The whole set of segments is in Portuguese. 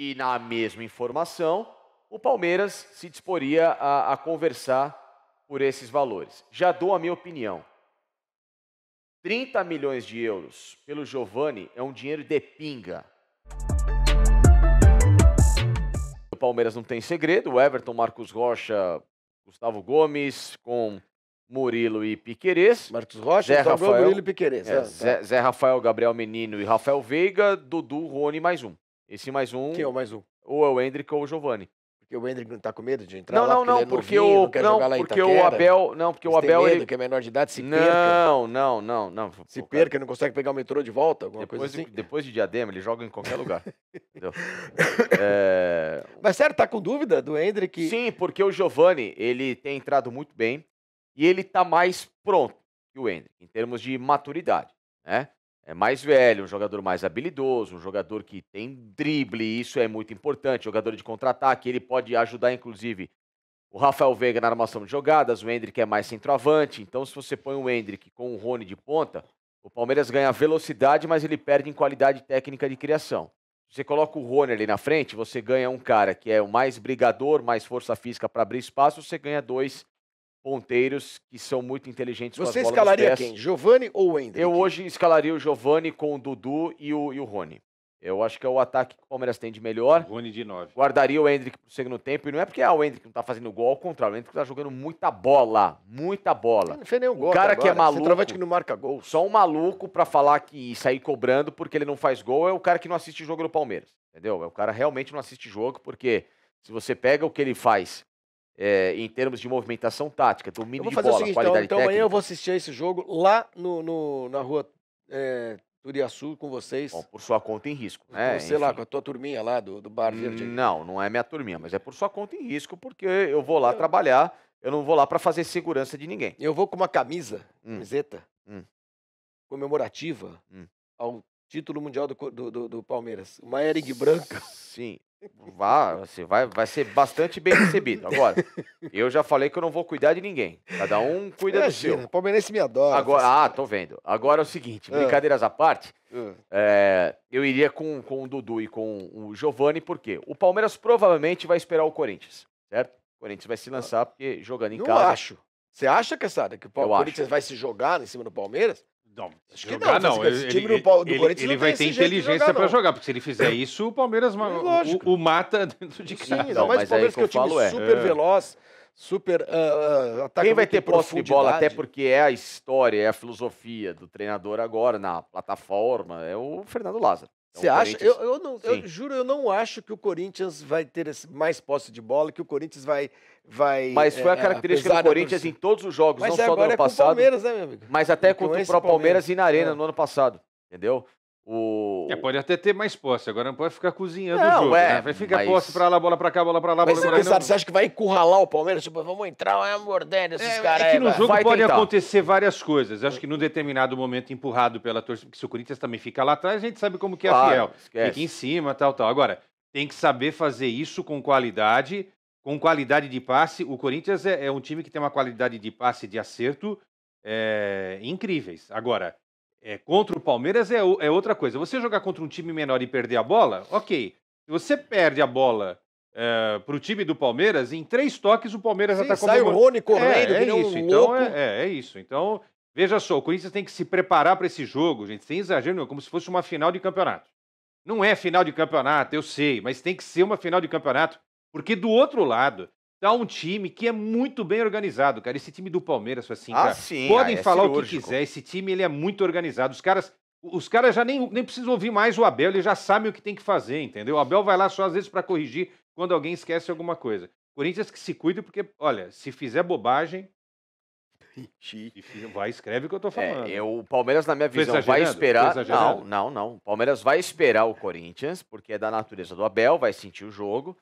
E na mesma informação, o Palmeiras se disporia a, a conversar por esses valores. Já dou a minha opinião. 30 milhões de euros pelo Giovani é um dinheiro de pinga. O Palmeiras não tem segredo, o Everton, Marcos Rocha, Gustavo Gomes, com Murilo e Piquerez. Marcos Rocha, Zé Rafael, então, Murilo e Piquerez. É, é, Zé, tá. Zé, Rafael, Gabriel Menino e Rafael Veiga, Dudu, Rony, mais um. Esse mais um. Quem é o mais um? Ou é o Hendrick ou o Giovani. Porque o Hendrick não tá com medo de entrar não, lá, Não, não, é porque o, não, não, porque o Abel, não, porque o Abel medo, ele que é menor de idade se não, perca. Não, não, não, não. Se cara... perca, não consegue pegar o metrô de volta, alguma depois coisa assim. De, depois de Diadema, ele joga em qualquer lugar. é... Mas sério, tá com dúvida do Hendrick? Sim, porque o Giovani, ele tem entrado muito bem e ele tá mais pronto que o Hendrick em termos de maturidade, né? é mais velho, um jogador mais habilidoso, um jogador que tem drible, isso é muito importante, jogador de contra-ataque, ele pode ajudar, inclusive, o Rafael Veiga na armação de jogadas, o Hendrick é mais centroavante, então se você põe o Hendrick com o Rony de ponta, o Palmeiras ganha velocidade, mas ele perde em qualidade técnica de criação. Você coloca o Rony ali na frente, você ganha um cara que é o mais brigador, mais força física para abrir espaço, você ganha dois ponteiros que são muito inteligentes Você com as bolas escalaria quem? Giovani ou Wendel? Eu hoje escalaria o Giovani com o Dudu e o, e o Rony. Eu acho que é o ataque que o Palmeiras tem de melhor. Rony de 9. Guardaria o Hendrick pro segundo tempo. E não é porque ah, o Hendrick não tá fazendo gol, ao contrário. O Hendrick tá jogando muita bola. Muita bola. Não fez nenhum gol. O cara agora. que é maluco. que não marca gol. Só um maluco para falar que sair cobrando porque ele não faz gol é o cara que não assiste jogo do Palmeiras. Entendeu? É o cara realmente não assiste jogo porque se você pega o que ele faz é, em termos de movimentação tática, domínio de bola, seguinte, qualidade então, técnica. Então amanhã eu vou assistir esse jogo lá no, no na rua é, Turiaçu com vocês. Bom, por sua conta em risco, né? Então, sei Enfim. lá, com a tua turminha lá do, do Bar Verde. Não, não é minha turminha, mas é por sua conta em risco, porque eu vou lá eu... trabalhar, eu não vou lá para fazer segurança de ninguém. Eu vou com uma camisa, hum. camiseta, hum. comemorativa hum. ao título mundial do, do, do, do Palmeiras. Uma Eric branca. Sim, Vá, você vai, vai ser bastante bem recebido. Agora, eu já falei que eu não vou cuidar de ninguém. Cada um cuida Imagina, do seu. Palmeirense me adora. Agora, ah, tô vendo. Agora é o seguinte, ah. brincadeiras à parte, uh. é, eu iria com, com o Dudu e com o Giovani, porque o Palmeiras provavelmente vai esperar o Corinthians, certo? O Corinthians vai se lançar porque jogando em não casa. Eu acho. Você acha, Caçada, que o Palmeiras vai se jogar em cima do Palmeiras? Não, acho que jogar, não. não. Ele, esse time ele, do, do ele, Corinthians ele vai ter inteligência para jogar, porque se ele fizer isso, o Palmeiras é, o, o, mata dentro de casa. Sim, não, mas, mas o é Palmeiras é que, eu é um é. super veloz, super uh, ah, ah, ataque Quem vai ter posse de bola, até porque é a história, é a filosofia do treinador agora na plataforma, é o Fernando Lázaro. É Você acha? Eu, eu, não, eu, juro, eu não acho que o Corinthians vai ter mais posse de bola, que o Corinthians vai. vai mas foi é, a característica do Corinthians em todos os jogos, mas não só no ano é passado. Com Palmeiras, né, meu amigo? Mas até então contra o Palmeiras, Palmeiras e na Arena é. no ano passado. Entendeu? O... É, pode até ter mais posse, agora não pode ficar cozinhando não, o jogo. É, né? Vai ficar mas... posse pra lá, bola pra cá, bola pra lá, mas bola pra Você acha que vai encurralar o Palmeiras? Tipo, vamos entrar, é mordendo esses é, caras. É que no jogo vai pode tentar. acontecer várias coisas. Acho que num determinado momento, empurrado pela torcida, porque se o Corinthians também fica lá atrás, a gente sabe como que é claro, a Fiel. Esquece. Fica em cima, tal, tal. Agora, tem que saber fazer isso com qualidade, com qualidade de passe. O Corinthians é, é um time que tem uma qualidade de passe de acerto é, incríveis. Agora, é, contra o Palmeiras é, é outra coisa. Você jogar contra um time menor e perder a bola, ok. Se você perde a bola é, eh, para o time do Palmeiras, em três toques o Palmeiras Sim, já está comemorando. Sai o Rony correndo, é, é isso. Um então, é, é, é, isso. Então, veja só, o Corinthians tem que se preparar para esse jogo, gente, sem exagero é como se fosse uma final de campeonato. Não é final de campeonato, eu sei, mas tem que ser uma final de campeonato, porque do outro lado Tá um time que é muito bem organizado, cara. Esse time do Palmeiras, assim, ah, cara. Sim, podem ah, é falar cirúrgico. o que quiser. Esse time ele é muito organizado. Os caras, os caras já nem, nem precisam ouvir mais o Abel, ele já sabe o que tem que fazer, entendeu? O Abel vai lá só às vezes para corrigir quando alguém esquece alguma coisa. Corinthians que se cuide, porque, olha, se fizer bobagem, Vai, escreve o que eu tô é, falando. É, eu, o Palmeiras, na minha visão, vai esperar. Não, não, não. O Palmeiras vai esperar o Corinthians, porque é da natureza do Abel, vai sentir o jogo.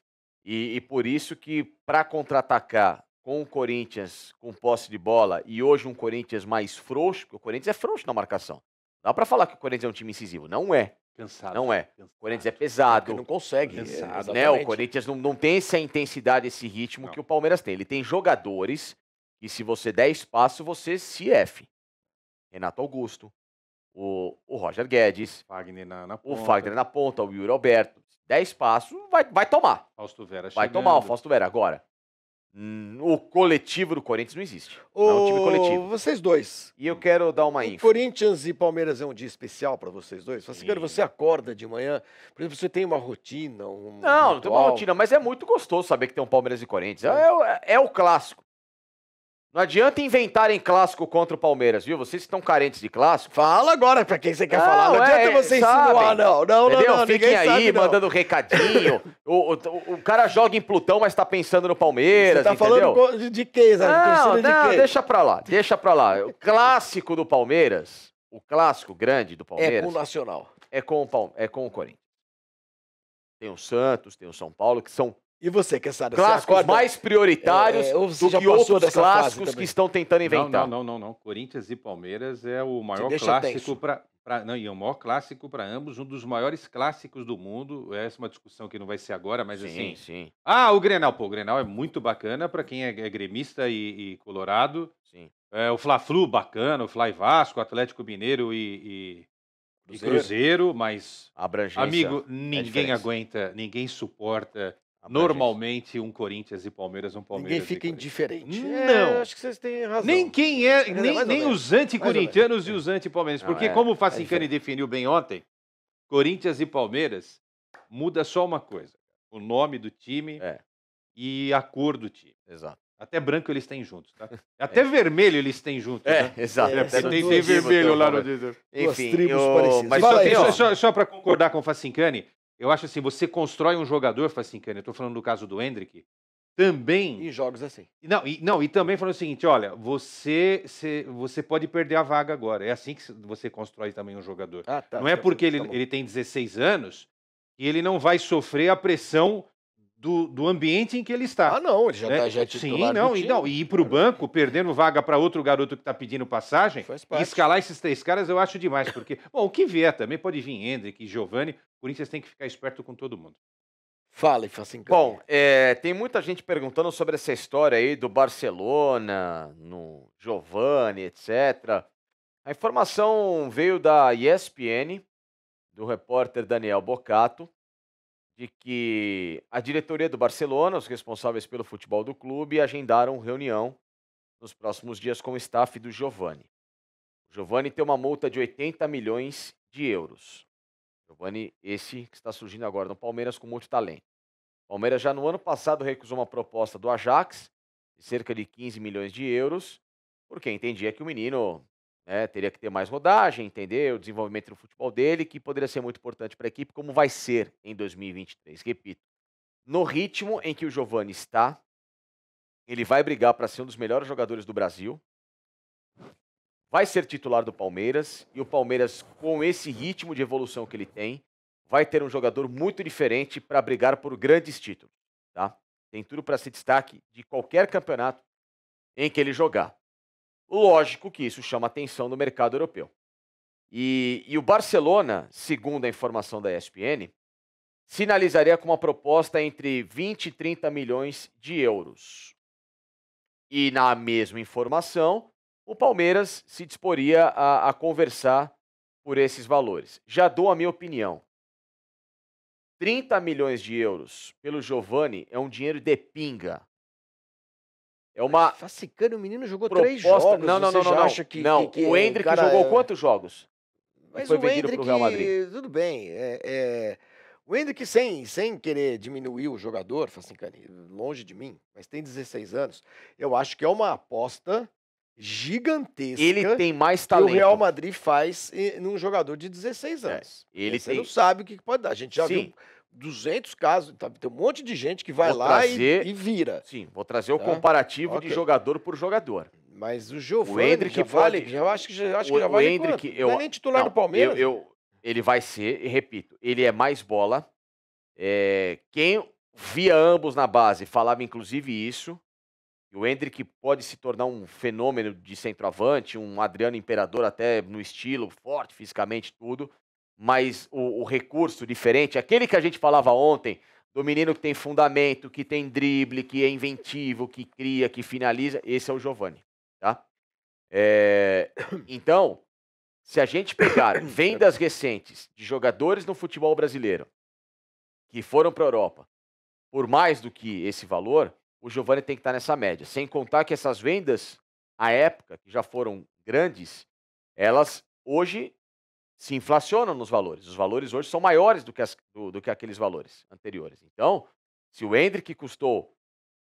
E, e por isso que, para contra-atacar com o Corinthians com posse de bola e hoje um Corinthians mais frouxo, porque o Corinthians é frouxo na marcação. Dá para falar que o Corinthians é um time incisivo. Não é. Cansado. Não é. Cansado. O Corinthians é pesado. Ele não consegue. Cansado, né? O Corinthians não, não tem essa intensidade, esse ritmo não. que o Palmeiras tem. Ele tem jogadores que, se você der espaço, você se F. Renato Augusto, o, o Roger Guedes, Fagner na, na o Fagner na ponta, o Yuri Alberto. 10 passos, vai, vai tomar. Fausto Vera Vai tomar o Fausto Vera. Agora, o coletivo do Corinthians não existe. Ô, não é um time coletivo. Vocês dois. E eu quero dar uma info. Corinthians e Palmeiras é um dia especial para vocês dois? Você, quer, você acorda de manhã, por exemplo, você tem uma rotina, um Não, não tem uma rotina, mas é muito gostoso saber que tem um Palmeiras e Corinthians. É, é, é o clássico. Não adianta inventarem clássico contra o Palmeiras, viu? Vocês estão carentes de clássico. Fala agora pra quem você quer não, falar. Não é, adianta você sabem. insinuar, não. Não, não, não. Fiquem aí sabe, não. mandando recadinho. o, o, o, cara joga em Plutão, mas tá pensando no Palmeiras. Você tá entendeu? falando de quê, Zé? Tá não, não, de deixa pra lá, deixa pra lá. O clássico do Palmeiras, o clássico grande do Palmeiras. É com o Nacional. É com o, Palme é com o Corinthians. Tem o Santos, tem o São Paulo, que são e você, Kessada? Clássicos acorda... mais prioritários é, é do que outros clássicos que estão tentando inventar. Não, não, não, não, Corinthians e Palmeiras é o maior clássico para. Não, e é o maior clássico para ambos, um dos maiores clássicos do mundo. É essa é uma discussão que não vai ser agora, mas sim, assim. Sim, sim. Ah, o Grenal. Pô, o Grenal é muito bacana para quem é, é gremista e, e, colorado. Sim. É, o Fla-Flu, bacana. O Fla e Vasco, Atlético Mineiro e, e... Cruzeiro, mas amigo, ninguém é aguenta, ninguém suporta ah, Normalmente um Corinthians e Palmeiras um Palmeiras. Ninguém fica indiferente. Não. É, acho que vocês têm razão. Nem quem é, é nem, nem os anti-corintianos e os anti-palmeiras. Porque, é, como o Facincani é definiu bem ontem, Corinthians e Palmeiras muda só uma coisa: o nome do time é. e a cor do time. Exato. Até branco eles têm juntos, tá? É. Até vermelho eles têm juntos. É, né? exato. É, tem, tem vermelho lá no. Enfim, tribos eu... parecidas. Mas Fala só, só, só para concordar com o Facincani, eu acho assim, você constrói um jogador, Facincani, assim, eu estou falando do caso do Hendrick, também... Em jogos assim. Não, e, não, e também falando o seguinte, olha, você, você, você pode perder a vaga agora. É assim que você constrói também um jogador. Ah, tá, não é porque tá, ele, tá ele tem 16 anos que ele não vai sofrer a pressão do, do ambiente em que ele está. Ah, não, ele já está né? Tá, já é Sim, não, e, não, e ir para o banco, perdendo vaga para outro garoto que está pedindo passagem, e escalar esses três caras eu acho demais, porque, bom, o que vier também pode vir Hendrick, Giovanni, o Corinthians tem que ficar esperto com todo mundo. Fala, e assim Bom, é, tem muita gente perguntando sobre essa história aí do Barcelona, no Giovanni, etc. A informação veio da ESPN, do repórter Daniel Bocato, de que a diretoria do Barcelona, os responsáveis pelo futebol do clube, agendaram reunião nos próximos dias com o staff do Giovani. O Giovani tem uma multa de 80 milhões de euros. Giovani, esse que está surgindo agora no Palmeiras com muito talento. O Palmeiras já no ano passado recusou uma proposta do Ajax de cerca de 15 milhões de euros, porque entendia que o menino né? Teria que ter mais rodagem, entender o desenvolvimento do futebol dele, que poderia ser muito importante para a equipe, como vai ser em 2023. Repito, no ritmo em que o Giovani está, ele vai brigar para ser um dos melhores jogadores do Brasil. Vai ser titular do Palmeiras e o Palmeiras, com esse ritmo de evolução que ele tem, vai ter um jogador muito diferente para brigar por grandes títulos, tá? Tem tudo para ser destaque de qualquer campeonato em que ele jogar. Lógico que isso chama atenção no mercado europeu. E, e o Barcelona, segundo a informação da ESPN, sinalizaria com uma proposta entre 20 e 30 milhões de euros. E na mesma informação, o Palmeiras se disporia a, a conversar por esses valores. Já dou a minha opinião. 30 milhões de euros pelo Giovani é um dinheiro de pinga. É uma. Facicano, o menino jogou proposta... três jogos. Não, não, não, não, não. Acha que, não. Que, que o é Hendrick cara... jogou é quantos jogos? Mas foi o Hendrick, pro Real Madrid. Tudo bem. É, é... O Hendrick, sem, sem querer diminuir o jogador, Facicano, longe de mim, mas tem 16 anos, eu acho que é uma aposta gigantesca. Ele tem mais talento. Que o Real Madrid faz num jogador de 16 é, anos. É, ele Você tem... não sabe o que pode dar. A gente já Sim. viu 200 casos, tá? tem um monte de gente que vai vou lá trazer, e, e, vira. Sim, vou trazer o tá? comparativo okay. de jogador por jogador. Mas o Giovani, o Hendrick vale, pode... eu acho que já, acho o, que já vale o Hendrick, eu, não é nem titular não, do Palmeiras. Eu, eu, ele vai ser, e repito, ele é mais bola. É, quem via ambos na base falava inclusive isso, o Hendrick pode se tornar um fenômeno de centroavante, um Adriano Imperador até no estilo, forte fisicamente, tudo mas o, o, recurso diferente, aquele que a gente falava ontem, do menino que tem fundamento, que tem drible, que é inventivo, que cria, que finaliza, esse é o Giovani, tá? É... Então, se a gente pegar vendas recentes de jogadores no futebol brasileiro que foram para a Europa, por mais do que esse valor, o Giovani tem que estar tá nessa média. Sem contar que essas vendas, à época, que já foram grandes, elas hoje se inflacionam nos valores. Os valores hoje são maiores do que, as, do, do que aqueles valores anteriores. Então, se o Hendrick custou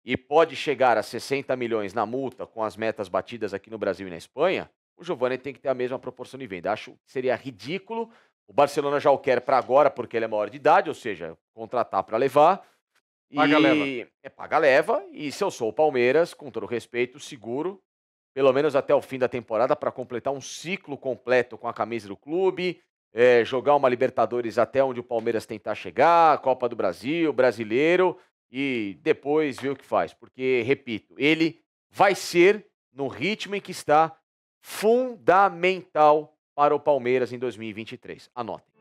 e pode chegar a 60 milhões na multa com as metas batidas aqui no Brasil e na Espanha, o Giovanni tem que ter a mesma proporção de venda. Acho que seria ridículo. O Barcelona já o quer para agora porque ele é maior de idade, ou seja, contratar para levar. Paga e... leva. É, paga leva. E se eu sou o Palmeiras, com todo respeito, seguro, pelo menos até o fim da temporada, para completar um ciclo completo com a camisa do clube, é, jogar uma Libertadores até onde o Palmeiras tentar chegar, Copa do Brasil, Brasileiro, e depois ver o que faz. Porque, repito, ele vai ser, no ritmo em que está, fundamental para o Palmeiras em 2023. Anotem.